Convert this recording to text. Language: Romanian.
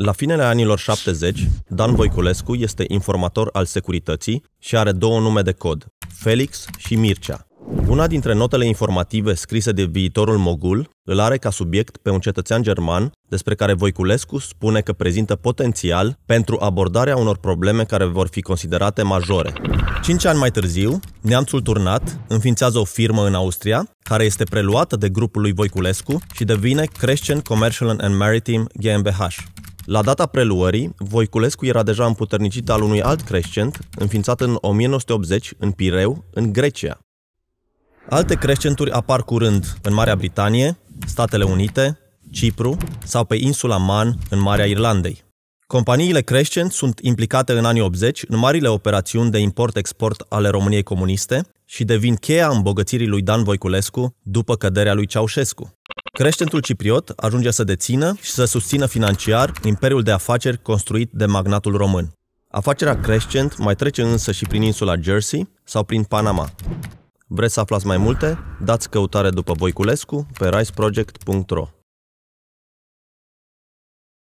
La finele anilor 70, Dan Voiculescu este informator al securității și are două nume de cod, Felix și Mircea. Una dintre notele informative scrise de viitorul mogul îl are ca subiect pe un cetățean german despre care Voiculescu spune că prezintă potențial pentru abordarea unor probleme care vor fi considerate majore. Cinci ani mai târziu, neamțul turnat înființează o firmă în Austria care este preluată de grupul lui Voiculescu și devine Christian Commercial and Maritime GmbH. La data preluării, Voiculescu era deja împuternicit al unui alt crescent, înființat în 1980 în Pireu, în Grecia. Alte crescenturi apar curând în Marea Britanie, Statele Unite, Cipru sau pe insula Man, în Marea Irlandei. Companiile crescent sunt implicate în anii 80 în marile operațiuni de import-export ale României comuniste și devin cheia îmbogățirii lui Dan Voiculescu după căderea lui Ceaușescu. Creștentul cipriot ajunge să dețină și să susțină financiar imperiul de afaceri construit de magnatul român. Afacerea Crescent mai trece însă și prin insula Jersey sau prin Panama. Vreți să aflați mai multe? Dați căutare după Voiculescu pe riseproject.ro